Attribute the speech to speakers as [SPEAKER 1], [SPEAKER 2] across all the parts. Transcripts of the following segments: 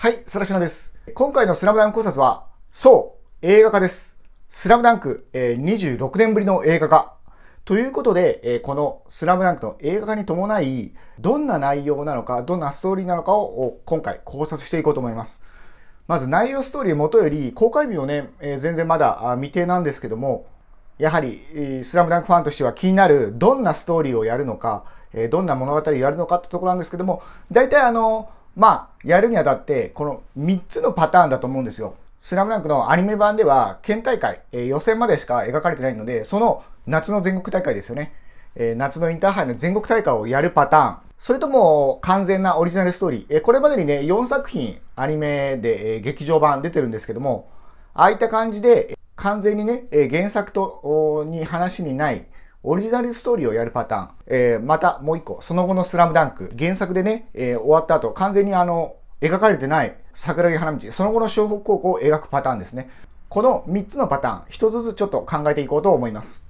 [SPEAKER 1] はい、さらしなです。今回のスラムダンク考察は、そう、映画化です。スラムダンク、えー、26年ぶりの映画化。ということで、えー、このスラムダンクの映画化に伴い、どんな内容なのか、どんなストーリーなのかを今回考察していこうと思います。まず内容ストーリー元より、公開日をね、えー、全然まだ未定なんですけども、やはり、スラムダンクファンとしては気になる、どんなストーリーをやるのか、えどんな物語をやるのかってところなんですけども、大体あの、まあ、やるにあたって、この3つのパターンだと思うんですよ。スラムダンクのアニメ版では、県大会、えー、予選までしか描かれてないので、その夏の全国大会ですよね。えー、夏のインターハイの全国大会をやるパターン。それとも完全なオリジナルストーリー。えー、これまでにね、4作品アニメで、え劇場版出てるんですけども、ああいった感じで、完全にね、え原作とに話にない、オリジナルストーリーをやるパターン、えー、またもう一個、その後のスラムダンク、原作でね、えー、終わった後、完全にあの、描かれてない桜木花道、その後の湘北高校を描くパターンですね。この三つのパターン、一つずつちょっと考えていこうと思います。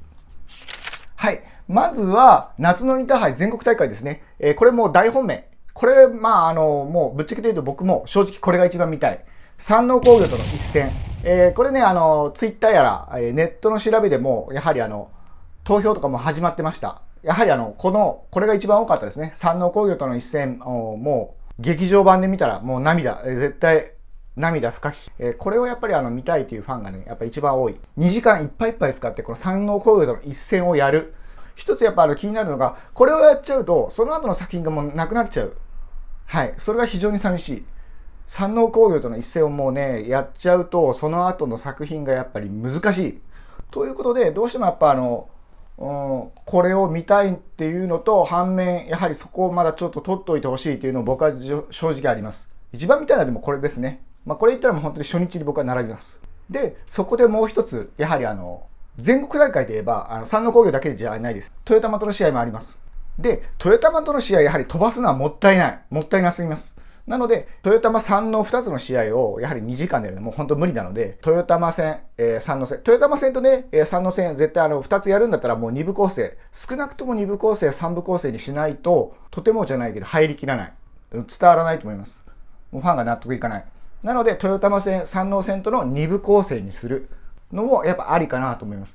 [SPEAKER 1] はい。まずは、夏のインターハイ全国大会ですね。えー、これも大本命。これ、まあ、あの、もうぶっちゃけて言うと僕も正直これが一番見たい。山王工業との一戦。えー、これね、あの、ツイッターやら、えネットの調べでも、やはりあの、投票とかも始まってました。やはりあの、この、これが一番多かったですね。山王工業との一戦もう、劇場版で見たらもう涙、絶対涙深き、えー、これをやっぱりあの見たいというファンがね、やっぱ一番多い。2時間いっぱいいっぱい使って、この山王工業との一戦をやる。一つやっぱあの気になるのが、これをやっちゃうと、その後の作品がもうなくなっちゃう。はい。それが非常に寂しい。山王工業との一戦をもうね、やっちゃうと、その後の作品がやっぱり難しい。ということで、どうしてもやっぱあの、これを見たいっていうのと反面やはりそこをまだちょっと取っておいてほしいっていうのを僕は正直あります一番見たいのはでもこれですね、まあ、これ言ったらもう本当に初日に僕は並びますでそこでもう一つやはりあの全国大会で言えばあの三の工業だけじゃないです豊玉との試合もありますで豊玉との試合やはり飛ばすのはもったいないもったいなすぎますなので、豊玉山の2つの試合をやはり2時間でやるのも本当無理なので、豊玉戦、えー、三の戦、豊玉戦とね、えー、三の戦、絶対あの2つやるんだったらもう2部構成、少なくとも2部構成、3部構成にしないと、とてもじゃないけど入りきらない。伝わらないと思います。もうファンが納得いかない。なので、豊玉戦、三の戦との2部構成にするのもやっぱありかなと思います。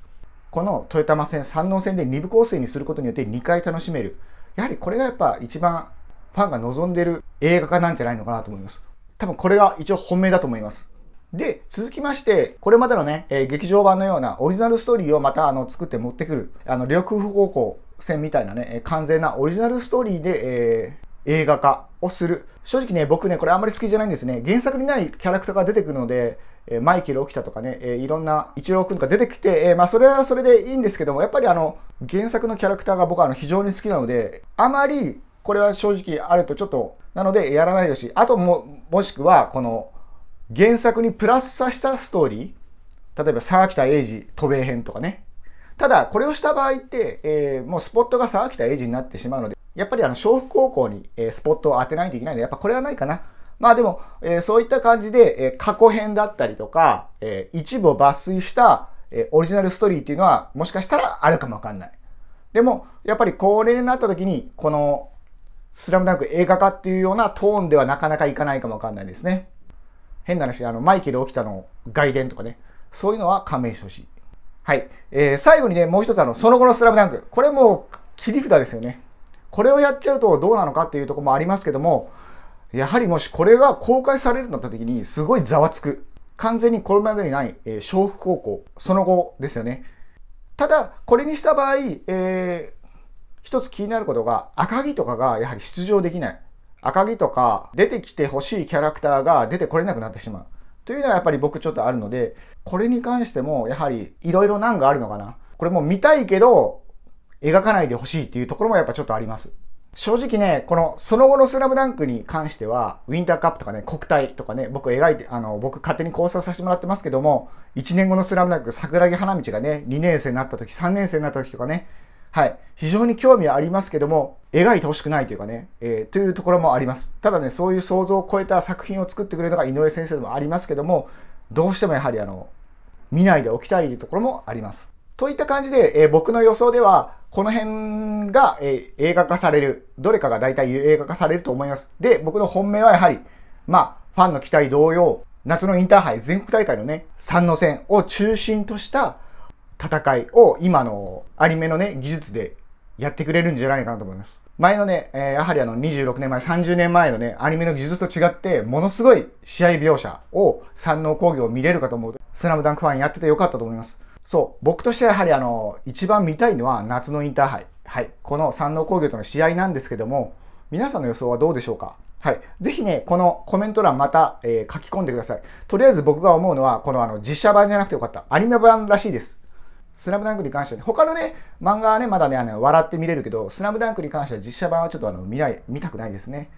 [SPEAKER 1] この豊玉戦、三の戦で2部構成にすることによって2回楽しめる。やはりこれがやっぱ一番ファンが望んでる映画化なんじゃないのかなと思います。多分これが一応本命だと思います。で、続きまして、これまでのね、えー、劇場版のようなオリジナルストーリーをまたあの作って持ってくる、あの、両風方向戦みたいなね、完全なオリジナルストーリーで、えー、映画化をする。正直ね、僕ね、これあんまり好きじゃないんですね。原作にないキャラクターが出てくるので、えー、マイケル・オキタとかね、えー、いろんな一郎くんとか出てきて、えー、まあそれはそれでいいんですけども、やっぱりあの、原作のキャラクターが僕はあの非常に好きなので、あまりこれは正直あるとちょっと、なのでやらないでほしい。あとも、もしくは、この原作にプラスさせたストーリー、例えば沢北英二渡米編とかね。ただ、これをした場合って、えー、もうスポットが沢北英二になってしまうので、やっぱりあの、小福高校に、えスポットを当てないといけないので、やっぱこれはないかな。まあでも、えー、そういった感じで、えー、過去編だったりとか、えー、一部を抜粋した、えオリジナルストーリーっていうのは、もしかしたらあるかもわかんない。でも、やっぱり高齢になった時に、このスラムダンク映画化っていうようなトーンではなかなかいかないかもわかんないですね。変な話、あの、マイケル・起きたの外伝とかね、そういうのは勘弁してほしい。はい。えー、最後にね、もう一つあの、その後のスラムダンク。これもう、切り札ですよね。これをやっちゃうとどうなのかっていうとこもありますけども、やはりもしこれが公開されるんだった時に、すごいざわつく。完全にこれまでにない、えー、娼婦高校、その後ですよね。ただ、これにした場合、えー、一つ気になることが、赤木とかがやはり出場できない。赤木とか出てきてほしいキャラクターが出てこれなくなってしまう。というのはやっぱり僕ちょっとあるので、これに関してもやはりいろいろ難があるのかな。これも見たいけど、描かないでほしいっていうところもやっぱちょっとあります。正直ね、この、その後のスラムダンクに関しては、ウィンターカップとかね、国体とかね、僕描いて、あの、僕勝手に考察させてもらってますけども、1年後のスラムダンク、桜木花道がね、2年生になった時、3年生になった時とかね、はい、非常に興味はありますけども、描いてほしくないというかね、えー、というところもあります。ただね、そういう想像を超えた作品を作ってくれるのが井上先生でもありますけども、どうしてもやはりあの、見ないでおきたいというところもあります。といった感じで、えー、僕の予想では、この辺が、えー、映画化される。どれかが大体映画化されると思います。で、僕の本命はやはり、まあ、ファンの期待同様、夏のインターハイ全国大会のね、三の線を中心とした戦いを今のアニメのね、技術でやってくれるんじゃないかなと思います。前のね、えー、やはりあの26年前、30年前のね、アニメの技術と違って、ものすごい試合描写を山王工業見れるかと思うと、スラムダンクファンやっててよかったと思います。そう、僕としてはやはりあの、一番見たいのは夏のインターハイ。はい、この山王工業との試合なんですけども、皆さんの予想はどうでしょうかはい。ぜひね、このコメント欄また、えー、書き込んでください。とりあえず僕が思うのは、このあの、実写版じゃなくてよかった。アニメ版らしいです。スラムダンクに関しては、ね、他のね、漫画はね、まだね、あの笑って見れるけど、スラムダンクに関しては実写版はちょっとあの見ない、見たくないですね。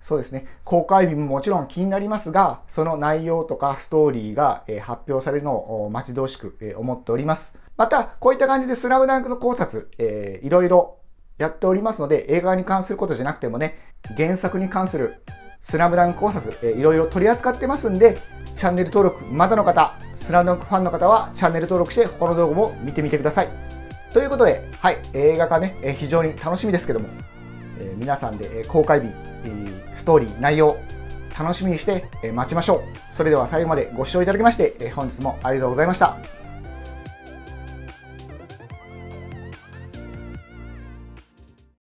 [SPEAKER 1] そうですね。公開日ももちろん気になりますが、その内容とかストーリーが、え発表されるのを待ち遠しく、え思っております。また、こういった感じでスラムダンクの考察、えー、いろいろやっておりますので、映画に関することじゃなくてもね、原作に関するスラムダンク考察、えー、いろいろ取り扱ってますんで、チャンネル登録まだの方、スラムダンクファンの方はチャンネル登録して他の動画も見てみてください。ということで、はい、映画化ね、えー、非常に楽しみですけども、えー、皆さんで、え公開日、えー、ストーリー、内容、楽しみにして、え待ちましょう。それでは最後までご視聴いただきまして、え本日もありがとうございました。